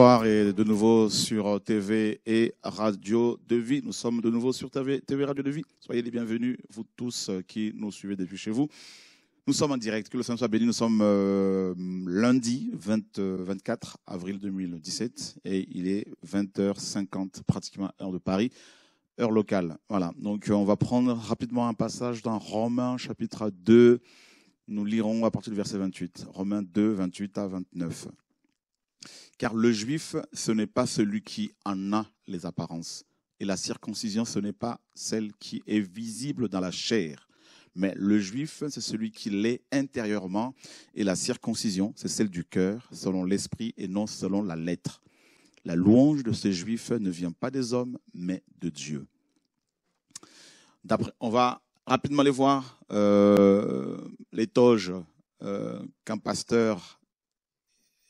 Bonsoir et de nouveau sur euh, TV et Radio de Vie. Nous sommes de nouveau sur TV, et Radio de Vie. Soyez les bienvenus, vous tous euh, qui nous suivez depuis chez vous. Nous sommes en direct, que le saint soit béni. Nous sommes euh, lundi 24 avril 2017 et il est 20h50, pratiquement heure de Paris, heure locale. Voilà, donc on va prendre rapidement un passage dans Romains chapitre 2. Nous lirons à partir du verset 28, Romains 2, 28 à 29. Car le juif, ce n'est pas celui qui en a les apparences. Et la circoncision, ce n'est pas celle qui est visible dans la chair. Mais le juif, c'est celui qui l'est intérieurement. Et la circoncision, c'est celle du cœur, selon l'esprit et non selon la lettre. La louange de ce juif ne vient pas des hommes, mais de Dieu. On va rapidement aller voir euh, l'étoge euh, qu'un pasteur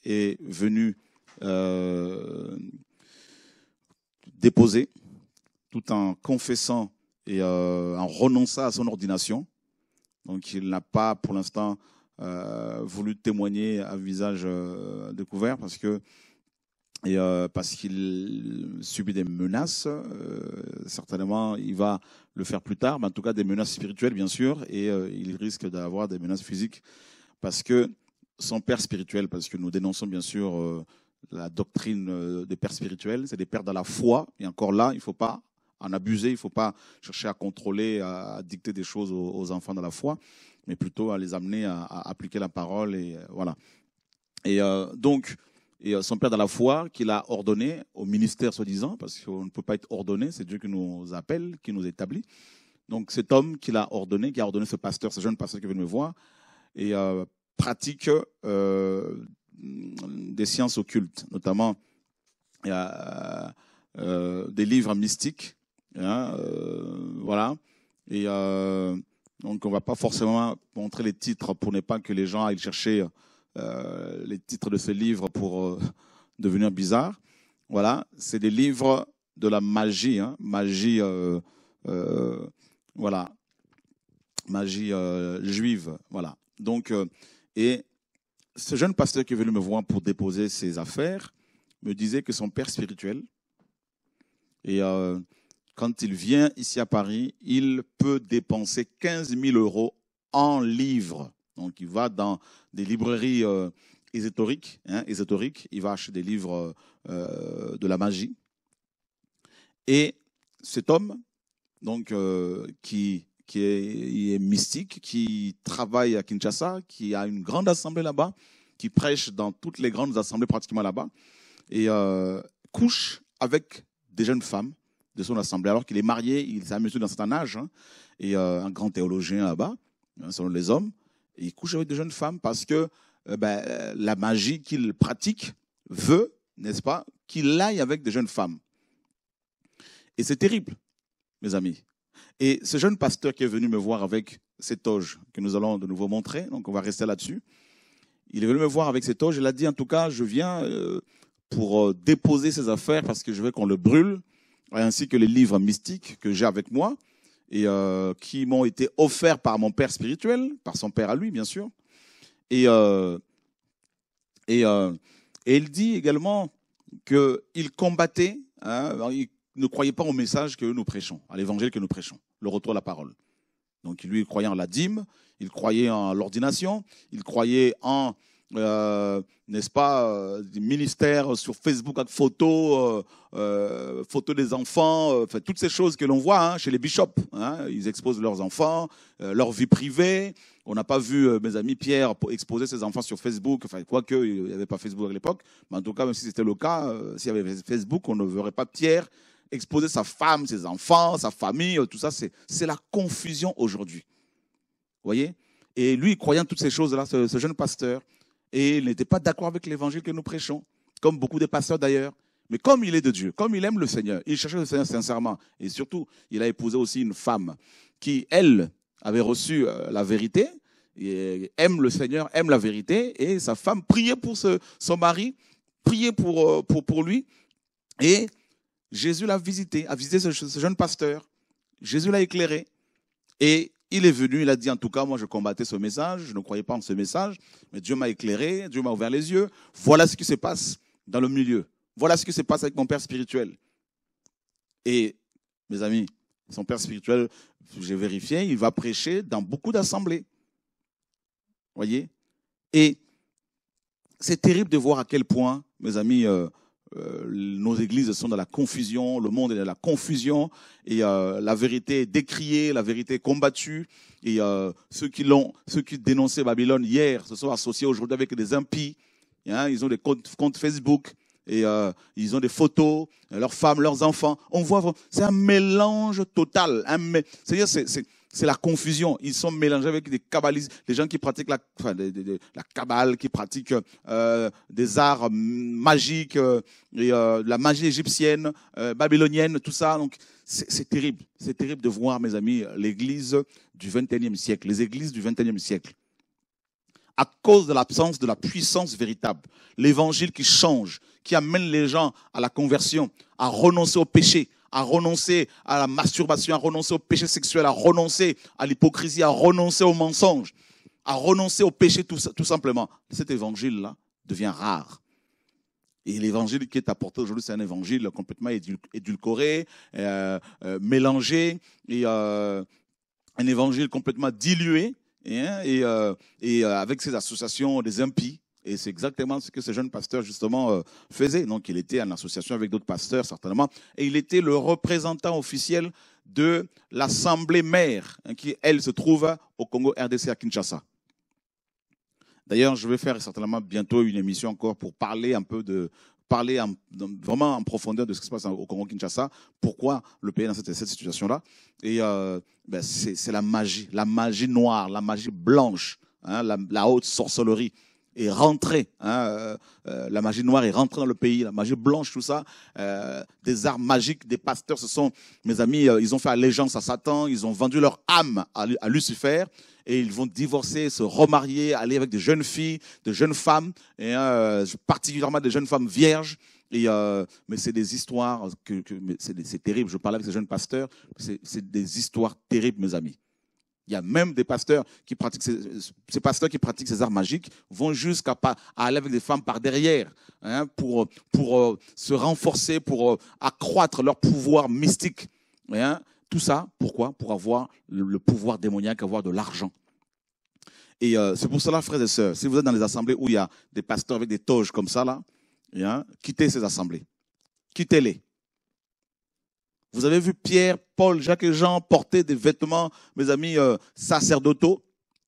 est venu euh, déposer tout en confessant et euh, en renonçant à son ordination. Donc il n'a pas pour l'instant euh, voulu témoigner à visage découvert parce que parce qu'il subit des menaces. certainement, il va le faire plus tard, mais en tout cas des menaces spirituelles, bien sûr, et il risque d'avoir des menaces physiques parce que son père spirituel, parce que nous dénonçons bien sûr euh, la doctrine euh, des pères spirituels, c'est des pères dans la foi, et encore là, il ne faut pas en abuser, il ne faut pas chercher à contrôler, à, dicter des choses aux, enfants de la foi, mais plutôt à les amener à, appliquer la parole, et euh, voilà. Et donc, et son père dans la foi, qu'il a ordonné au ministère soi-disant, parce qu'on ne peut pas être ordonné, c'est Dieu qui nous appelle, qui nous établit. Donc cet homme qui l'a ordonné, qui a ordonné ce pasteur, ce jeune pasteur qui vient me voir, et pratique euh, des sciences occultes, notamment euh, des livres mystiques. Hein, euh, voilà. Et donc, on ne va pas forcément montrer les titres pour ne pas que les gens aillent chercher les titres de ces livres pour devenir bizarres. Voilà, c'est des livres de la magie, hein. magie, voilà, magie juive, voilà. Donc, et ce jeune pasteur qui est venu me voir pour déposer ses affaires me disait que son père spirituel, et euh, quand il vient ici à Paris, il peut dépenser 15 000 euros en livres. Donc il va dans des librairies euh, hein, il va acheter des livres euh, de la magie. Et cet homme, donc, euh, qui qui est, mystique, qui travaille à Kinshasa, qui a une grande assemblée là-bas, qui prêche dans toutes les grandes assemblées pratiquement là-bas, et euh, couche avec des jeunes femmes de son assemblée, alors qu'il est marié, il s'amuse dans d'un certain âge, hein, et euh, un grand théologien là-bas, hein, selon les hommes, et il couche avec des jeunes femmes parce que euh, ben, la magie qu'il pratique veut, n'est-ce pas, qu'il aille avec des jeunes femmes. Et c'est terrible, mes amis. Et ce jeune pasteur qui est venu me voir avec cette toge que nous allons de nouveau montrer, donc on va rester là-dessus, il est venu me voir avec cette toge, il a dit en tout cas, je viens euh, pour euh, déposer ses affaires parce que je veux qu'on le brûle, ainsi que les livres mystiques que j'ai avec moi et euh, qui m'ont été offerts par mon père spirituel, par son père à lui bien sûr. Et, et, et il dit également qu'il combattait, hein, ne croyait pas au message que nous prêchons, à l'évangile que nous prêchons, le retour à la parole. Donc lui, il croyait en la dîme, il croyait en l'ordination, il croyait en, euh, n'est-ce pas, euh, des ministères sur Facebook avec photos, euh, photos des enfants, toutes ces choses que l'on voit hein, chez les bishops. Hein. ils exposent leurs enfants, leur vie privée. On n'a pas vu mes amis Pierre exposer ses enfants sur Facebook, enfin, quoique il n'y avait pas Facebook à l'époque, mais en tout cas, même si c'était le cas, s'il y avait Facebook, on ne verrait pas Pierre exposer sa femme, ses enfants, sa famille, euh, tout ça, c'est la confusion aujourd'hui. Vous voyez Et lui, croyant toutes ces choses-là, ce, jeune pasteur, et il n'était pas d'accord avec l'évangile que nous prêchons, comme beaucoup de pasteurs d'ailleurs. Mais comme il est de Dieu, comme il aime le Seigneur, il cherchait le Seigneur sincèrement. Et surtout, il a épousé aussi une femme qui, elle, avait reçu euh, la vérité, et aime le Seigneur, aime la vérité, et sa femme priait pour ce, son mari, priait pour, euh, pour, pour lui, et Jésus l'a visité, a visité ce, jeune pasteur. Jésus l'a éclairé. Et il est venu, il a dit, en tout cas, moi, je combattais ce message, je ne croyais pas en ce message, mais Dieu m'a éclairé, Dieu m'a ouvert les yeux. Voilà ce qui se passe dans le milieu. Voilà ce qui se passe avec mon père spirituel. Et, mes amis, son père spirituel, j'ai vérifié, il va prêcher dans beaucoup d'assemblées. Voyez Et c'est terrible de voir à quel point, mes amis, euh, euh, nos églises sont dans la confusion, le monde est dans la confusion, et euh, la vérité est décriée, la vérité est combattue, et euh, ceux qui l'ont, ceux qui dénonçaient Babylone hier se sont associés aujourd'hui avec des impies. Hein, ils ont des comptes, Facebook et ils ont des photos, leurs femmes, leurs enfants. On voit, c'est un mélange total. c'est-à-dire, c'est, c'est c'est la confusion. Ils sont mélangés avec des cabalistes, des gens qui pratiquent la, kabbale, qui pratiquent euh, des arts euh, magiques, euh, la magie égyptienne, babylonienne, tout ça. c'est terrible. C'est terrible de voir, mes amis, l'église du XXIe siècle, les églises du XXIe siècle. À cause de l'absence de la puissance véritable, l'évangile qui change, qui amène les gens à la conversion, à renoncer au péché, à renoncer à la masturbation, à renoncer au péché sexuel, à renoncer à l'hypocrisie, à renoncer au mensonge, à renoncer au péché tout, simplement. Cet évangile-là devient rare. Et l'évangile qui est apporté aujourd'hui, c'est un évangile complètement édulcoré, euh, euh, mélangé, et euh, un évangile complètement dilué, hein, et, et, et avec ses associations des impies et c'est exactement ce que ce jeune pasteur, justement, euh, faisait. Donc, il était en association avec d'autres pasteurs, certainement. Et il était le représentant officiel de l'Assemblée mère, hein, qui, elle, se trouve au Congo RDC à Kinshasa. D'ailleurs, je vais faire certainement bientôt une émission encore pour parler un peu de parler vraiment en profondeur de ce qui se passe au Congo-Kinshasa, pourquoi le pays est dans cette, situation-là. Et euh, ben c'est la magie, la magie noire, la magie blanche, hein, la, la haute sorcellerie est rentrer hein, euh, euh, la magie noire est rentrée dans le pays, la magie blanche, tout ça. Euh, des arts magiques, des pasteurs, ce sont mes amis, ils ont fait allégeance à Satan, ils ont vendu leur âme à, Lucifer et ils vont divorcer, se remarier, aller avec des jeunes filles, des jeunes femmes, et hein, particulièrement des jeunes femmes vierges. Et mais c'est des histoires que, c'est terrible. Je parlais avec ces jeunes pasteurs. C'est des histoires terribles, mes amis. Il y a même des pasteurs qui pratiquent ces, pasteurs qui pratiquent ces arts magiques vont jusqu'à aller avec des femmes par derrière hein, pour, pour euh, se renforcer, pour euh, accroître leur pouvoir mystique. Hein. Tout ça, pourquoi Pour avoir le, pouvoir démoniaque, avoir de l'argent. Et euh, c'est pour cela, frères et sœurs, si vous êtes dans les assemblées où il y a des pasteurs avec des toges comme ça, là, hein, quittez ces assemblées. Quittez-les. Vous avez vu Pierre, Paul, Jacques et Jean porter des vêtements, mes amis, euh, sacerdotaux.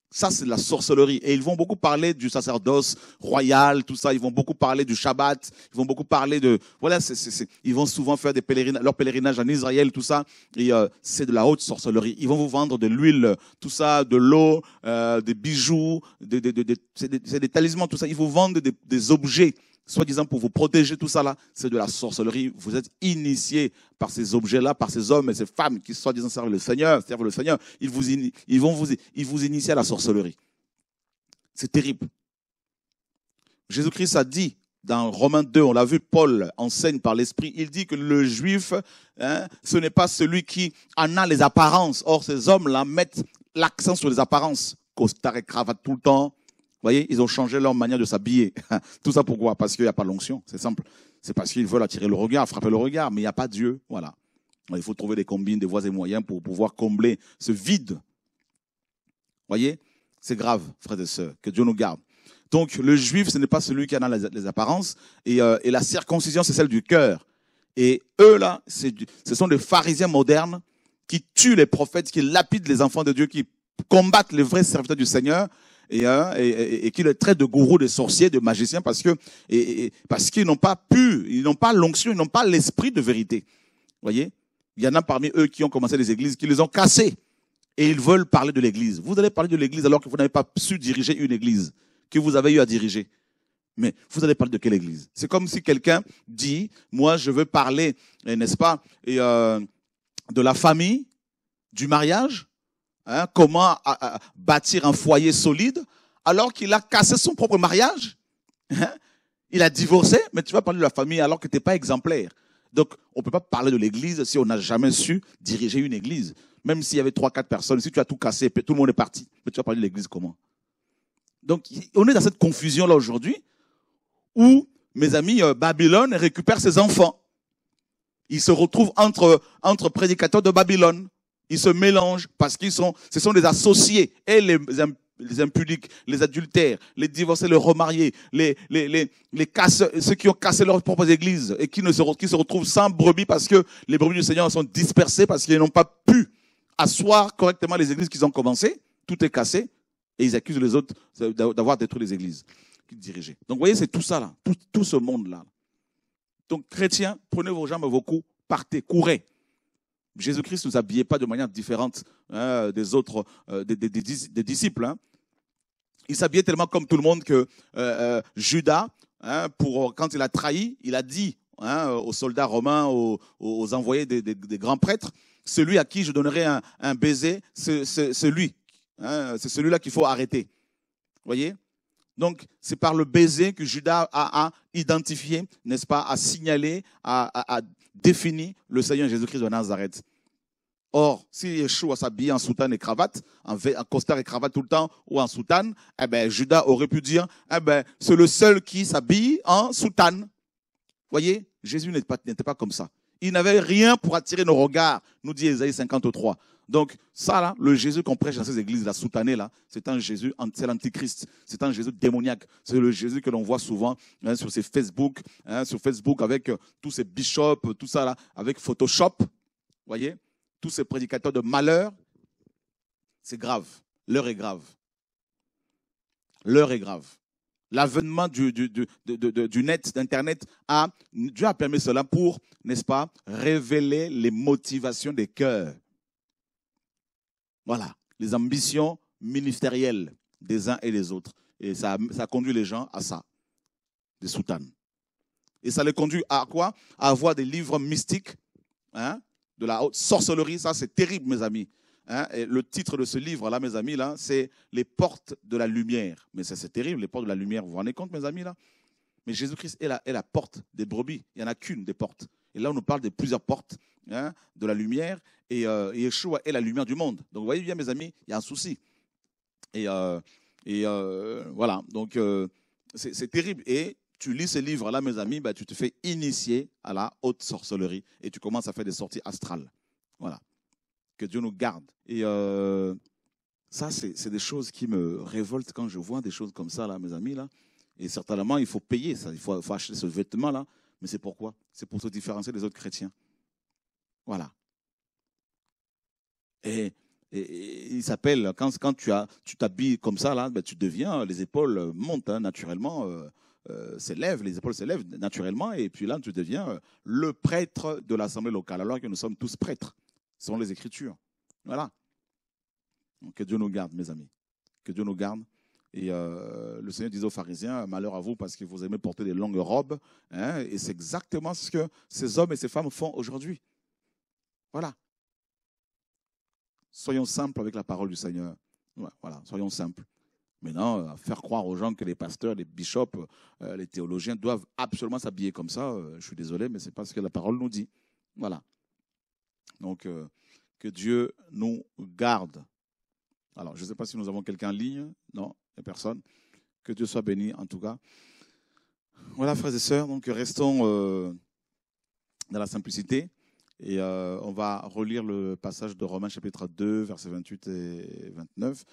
Ça, c'est de la sorcellerie. Et ils vont beaucoup parler du sacerdoce royal, tout ça. Ils vont beaucoup parler du Shabbat. Ils vont beaucoup parler de... Voilà, c'est, ils vont souvent faire des pèlerinages, leur pèlerinage en Israël, tout ça. Et euh, c'est de la haute sorcellerie. Ils vont vous vendre de l'huile, tout ça, de l'eau, euh, des bijoux, des, talismans, tout ça. Ils vous vendent des objets soi-disant pour vous protéger, tout ça là, c'est de la sorcellerie. Vous êtes initiés par ces objets-là, par ces hommes et ces femmes qui soi-disant servent le Seigneur, servent le Seigneur. Ils vous, ils vont vous, ils vous initient à la sorcellerie. C'est terrible. Jésus-Christ a dit dans Romains 2, on l'a vu, Paul enseigne par l'esprit, il dit que le juif, hein, ce n'est pas celui qui en a les apparences. Or, ces hommes-là mettent l'accent sur les apparences. Costard et cravate tout le temps, voyez, ils ont changé leur manière de s'habiller. Tout ça pourquoi Parce qu'il n'y a pas l'onction, c'est simple. C'est parce qu'ils veulent attirer le regard, frapper le regard, mais il n'y a pas Dieu. Voilà. Il faut trouver des combines, des voies et moyens pour pouvoir combler ce vide. Voyez C'est grave, frères et sœurs. Que Dieu nous garde. Donc, le juif, ce n'est pas celui qui a les, apparences. Euh, et, la circoncision, c'est celle du cœur. Et eux, là, ce sont des pharisiens modernes qui tuent les prophètes, qui lapident les enfants de Dieu, qui combattent les vrais serviteurs du Seigneur Hein, et, et, et, qui les traitent de gourou, de sorciers, de magiciens, parce que parce qu'ils n'ont pas pu, ils n'ont pas l'onction, ils n'ont pas l'esprit de vérité. Voyez, il y en a parmi eux qui ont commencé des églises, qui les ont cassées, et ils veulent parler de l'église. Vous allez parler de l'église alors que vous n'avez pas su diriger une église que vous avez eu à diriger. Mais vous allez parler de quelle église C'est comme si quelqu'un dit, moi je veux parler, eh, n'est-ce pas, euh, de la famille, du mariage, Hein, comment bâtir un foyer solide alors qu'il a cassé son propre mariage hein. Il a divorcé, mais tu vas parler de la famille alors que tu n'es pas exemplaire. Donc, on ne peut pas parler de l'Église si on n'a jamais su diriger une Église. Même s'il y avait trois, quatre personnes, si tu as tout cassé, tout le monde est parti, mais tu vas parler de l'Église comment Donc, on est dans cette confusion-là aujourd'hui où, mes amis, euh, Babylone récupère ses enfants. Ils se retrouvent entre, entre prédicateurs de Babylone. Ils se mélangent parce qu'ils sont, ce sont des associés. Et les, impudiques, les adultères, les divorcés, les remariés, les, les, les, les ceux qui ont cassé leurs propres églises et qui, se, retrouvent sans brebis parce que les brebis du Seigneur sont dispersées parce qu'ils n'ont pas pu asseoir correctement les églises qu'ils ont commencées. Tout est cassé et ils accusent les autres d'avoir détruit les églises qu'ils dirigeaient. Donc, vous voyez, c'est tout ça là, tout, tout ce monde là. Donc, chrétiens, prenez vos jambes, vos coups, partez, courez. Jésus-Christ ne s'habillait pas de manière différente hein, des autres, euh, des, disciples. Hein. Il s'habillait tellement comme tout le monde que euh, euh, Judas, hein, pour, quand il a trahi, il a dit aux soldats romains, aux, envoyés des, grands prêtres, celui à qui je donnerai un, baiser, c'est lui. c'est celui-là qu'il faut arrêter. voyez donc, c'est par le baiser que Judas a, identifié, n'est-ce pas, a signalé, a, définit le Seigneur Jésus-Christ de Nazareth. Or, si à s'habiller en soutane et cravate, en, costard et cravate tout le temps, ou en soutane, eh ben, Judas aurait pu dire, eh ben, c'est le seul qui s'habille en soutane. Voyez, Jésus n'était pas, pas comme ça. Il n'avait rien pour attirer nos regards, nous dit Isaïe 53. Donc, ça, là, le Jésus qu'on prêche dans ces églises, la soutanée, là, c'est un Jésus, c'est l'antichrist, c'est un Jésus démoniaque. C'est le Jésus que l'on voit souvent hein, sur ces Facebook, hein, sur Facebook avec euh, tous ces bishops, tout ça, là, avec Photoshop, voyez, tous ces prédicateurs de malheur. C'est grave. L'heure est grave. L'heure est grave. L'avènement du, du, net, d'Internet, a, Dieu a permis cela pour, n'est-ce pas, révéler les motivations des cœurs. Voilà, les ambitions ministérielles des uns et des autres. Et ça, conduit les gens à ça, des soutanes. Et ça les conduit à quoi À avoir des livres mystiques, hein, de la haute sorcellerie. Ça, c'est terrible, mes amis. Hein, le titre de ce livre, là, mes amis, là, c'est Les portes de la lumière. Mais ça, c'est terrible, les portes de la lumière. Vous vous rendez compte, mes amis, là Mais Jésus-Christ est la, est la porte des brebis. Il n'y en a qu'une des portes. Et là, on nous parle de plusieurs portes hein, de la lumière. Et, euh, Yeshua est la lumière du monde. Donc, vous voyez bien, mes amis, il y a un souci. Et, euh, euh, voilà. Donc, euh, c'est terrible. Et tu lis ces livres-là, mes amis, bah, tu te fais initier à la haute sorcellerie. Et tu commences à faire des sorties astrales. Voilà. Que Dieu nous garde. Et. Ça, c'est des choses qui me révoltent quand je vois des choses comme ça, là, mes amis. Là. Et certainement, il faut payer ça. Il faut acheter ce vêtement-là. Mais c'est pourquoi C'est pour se différencier des autres chrétiens. Voilà. Et, il s'appelle, quand, tu t'habilles comme ça, là, ben, tu deviens, les épaules montent hein, naturellement, euh, euh, s'élèvent, les épaules s'élèvent naturellement, et puis là, tu deviens euh, le prêtre de l'assemblée locale, alors que nous sommes tous prêtres, selon les Écritures. Voilà. que Dieu nous garde, mes amis. Que Dieu nous garde et euh, le Seigneur disait aux pharisiens, malheur à vous parce que vous aimez porter des longues robes. Hein, et c'est exactement ce que ces hommes et ces femmes font aujourd'hui. Voilà. Soyons simples avec la parole du Seigneur. Voilà, soyons simples. Maintenant, euh, faire croire aux gens que les pasteurs, les bishops, euh, les théologiens doivent absolument s'habiller comme ça, je suis désolé, mais c'est pas ce que la parole nous dit. Voilà. Donc, que Dieu nous garde. Alors, je ne sais pas si nous avons quelqu'un en ligne. Non les personnes. Que Dieu soit béni en tout cas. Voilà, frères et sœurs, donc restons euh, dans la simplicité et euh, on va relire le passage de Romains chapitre 2, versets 28 et 29.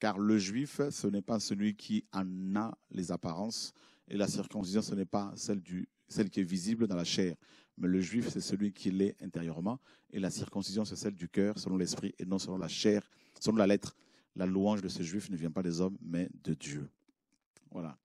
Car le juif, ce n'est pas celui qui en a les apparences, et la circoncision, ce n'est pas celle, du, celle qui est visible dans la chair. Mais le juif, c'est celui qui l'est intérieurement, et la circoncision, c'est celle du cœur, selon l'esprit, et non selon la chair, selon la lettre la louange de ces juifs ne vient pas des hommes, mais de Dieu. Voilà.